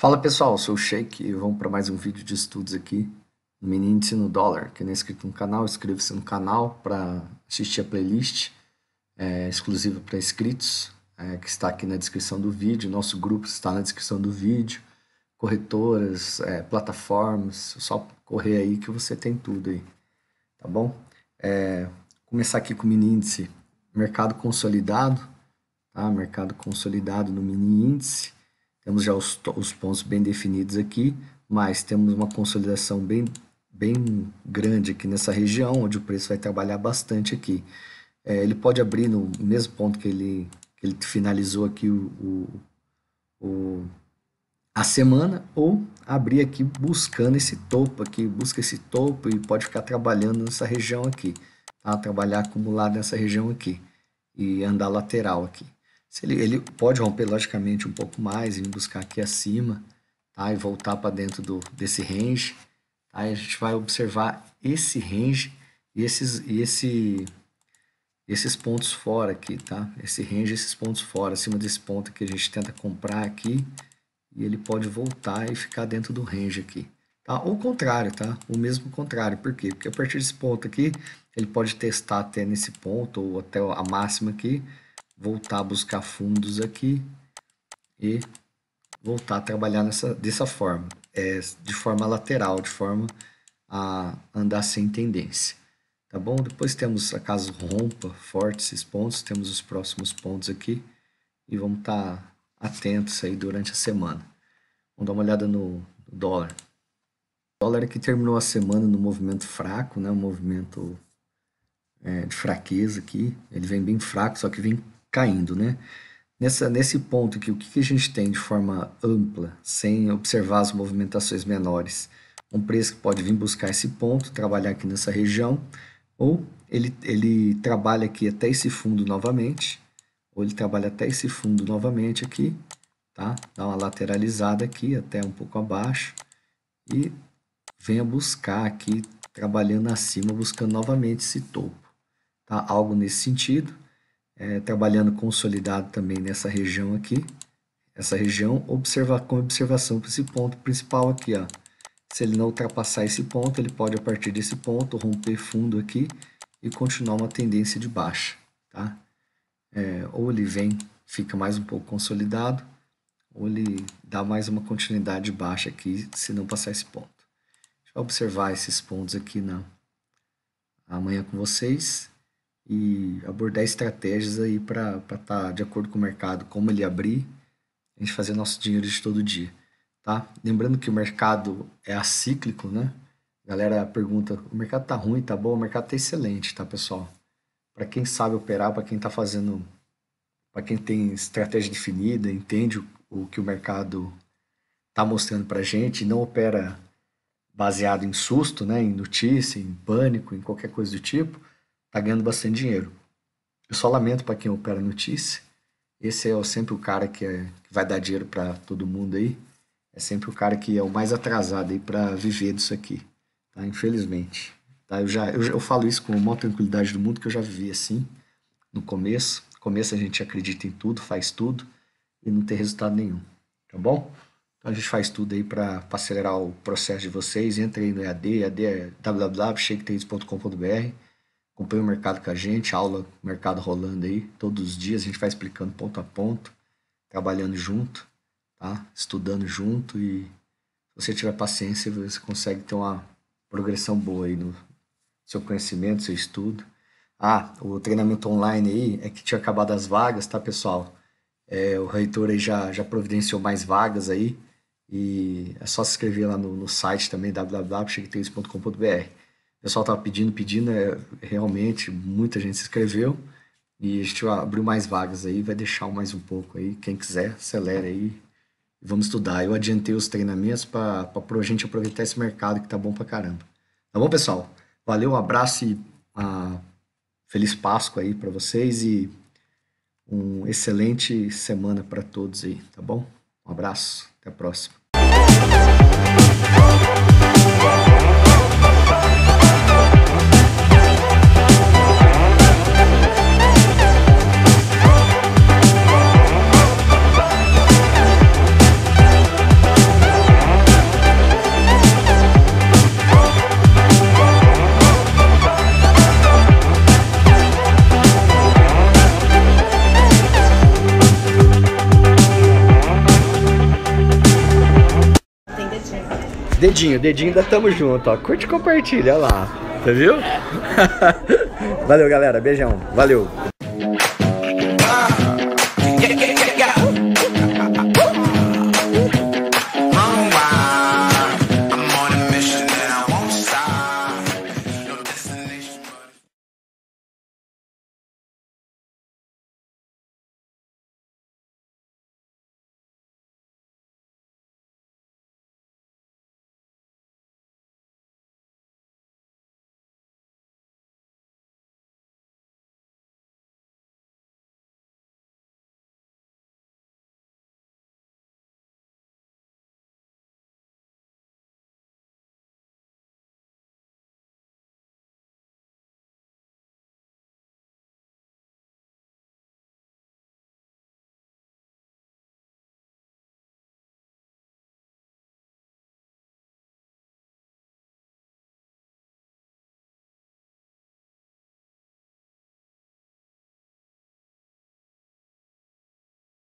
Fala pessoal, sou o Sheik e vamos para mais um vídeo de estudos aqui no Mini Índice no Dólar. Quem não é inscrito no canal, inscreva-se no canal para assistir a playlist é, exclusiva para inscritos, é, que está aqui na descrição do vídeo. Nosso grupo está na descrição do vídeo. Corretoras, é, plataformas, só correr aí que você tem tudo aí, tá bom? É, começar aqui com o Mini Índice, mercado consolidado, tá? Mercado consolidado no Mini Índice. Temos já os, os pontos bem definidos aqui, mas temos uma consolidação bem, bem grande aqui nessa região, onde o preço vai trabalhar bastante aqui. É, ele pode abrir no mesmo ponto que ele, que ele finalizou aqui o, o, o a semana ou abrir aqui buscando esse topo aqui, busca esse topo e pode ficar trabalhando nessa região aqui, tá? Trabalhar acumulado nessa região aqui e andar lateral aqui. Se ele, ele pode romper logicamente um pouco mais e buscar aqui acima, tá? E voltar para dentro do, desse range. Aí tá? a gente vai observar esse range e esses, e esse, esses pontos fora aqui, tá? Esse range esses pontos fora, acima desse ponto que a gente tenta comprar aqui. E ele pode voltar e ficar dentro do range aqui. Tá? Ou o contrário, tá? O mesmo contrário. Por quê? Porque a partir desse ponto aqui, ele pode testar até nesse ponto ou até a máxima aqui voltar a buscar fundos aqui e voltar a trabalhar nessa, dessa forma, é, de forma lateral, de forma a andar sem tendência. Tá bom? Depois temos, a caso rompa forte esses pontos, temos os próximos pontos aqui e vamos estar tá atentos aí durante a semana. Vamos dar uma olhada no dólar. O dólar que terminou a semana no movimento fraco, né? Um movimento é, de fraqueza aqui. Ele vem bem fraco, só que vem caindo, né? Nessa, nesse ponto que o que a gente tem de forma ampla, sem observar as movimentações menores, um preço que pode vir buscar esse ponto, trabalhar aqui nessa região, ou ele, ele trabalha aqui até esse fundo novamente, ou ele trabalha até esse fundo novamente aqui, tá? Dá uma lateralizada aqui, até um pouco abaixo, e venha buscar aqui, trabalhando acima, buscando novamente esse topo, tá? Algo nesse sentido é, trabalhando consolidado também nessa região aqui. Essa região observar com observação para esse ponto principal aqui. Ó. Se ele não ultrapassar esse ponto, ele pode a partir desse ponto romper fundo aqui e continuar uma tendência de baixa. Tá? É, ou ele vem, fica mais um pouco consolidado, ou ele dá mais uma continuidade baixa aqui se não passar esse ponto. Deixa eu observar esses pontos aqui na, amanhã com vocês e abordar estratégias aí para estar tá de acordo com o mercado, como ele abrir, a gente fazer nosso dinheiro de todo dia, tá? Lembrando que o mercado é acíclico, né? A galera pergunta, o mercado tá ruim, tá bom? O mercado tá excelente, tá, pessoal? Para quem sabe operar, para quem tá fazendo, para quem tem estratégia definida, entende o, o que o mercado tá mostrando pra gente, não opera baseado em susto, né, em notícia, em pânico, em qualquer coisa do tipo, está ganhando bastante dinheiro. Eu só lamento para quem opera notícia. Esse é sempre o cara que, é, que vai dar dinheiro para todo mundo aí. É sempre o cara que é o mais atrasado aí para viver disso aqui, tá? Infelizmente. Tá? Eu, já, eu, eu falo isso com a maior tranquilidade do mundo, que eu já vivi assim no começo. No começo a gente acredita em tudo, faz tudo e não tem resultado nenhum, tá bom? Então a gente faz tudo aí para acelerar o processo de vocês. Entre aí no EAD, EAD é acompanha o mercado com a gente, aula mercado rolando aí, todos os dias a gente vai explicando ponto a ponto, trabalhando junto, tá? Estudando junto e se você tiver paciência, você consegue ter uma progressão boa aí no seu conhecimento, seu estudo. Ah, o treinamento online aí é que tinha acabado as vagas, tá, pessoal? É, o reitor aí já, já providenciou mais vagas aí. E é só se inscrever lá no, no site também, www.chegueteios.com.br. O pessoal estava pedindo, pedindo, é, realmente muita gente se inscreveu. E a gente abriu mais vagas aí, vai deixar mais um pouco aí. Quem quiser, acelera aí. Vamos estudar. Eu adiantei os treinamentos para a gente aproveitar esse mercado que tá bom pra caramba. Tá bom, pessoal? Valeu, um abraço e ah, feliz Páscoa aí para vocês e uma excelente semana para todos aí, tá bom? Um abraço, até a próxima. Dedinho, dedinho ainda Tamo Junto, ó. Curte e compartilha, ó lá. Você viu? Valeu, galera. Beijão. Valeu.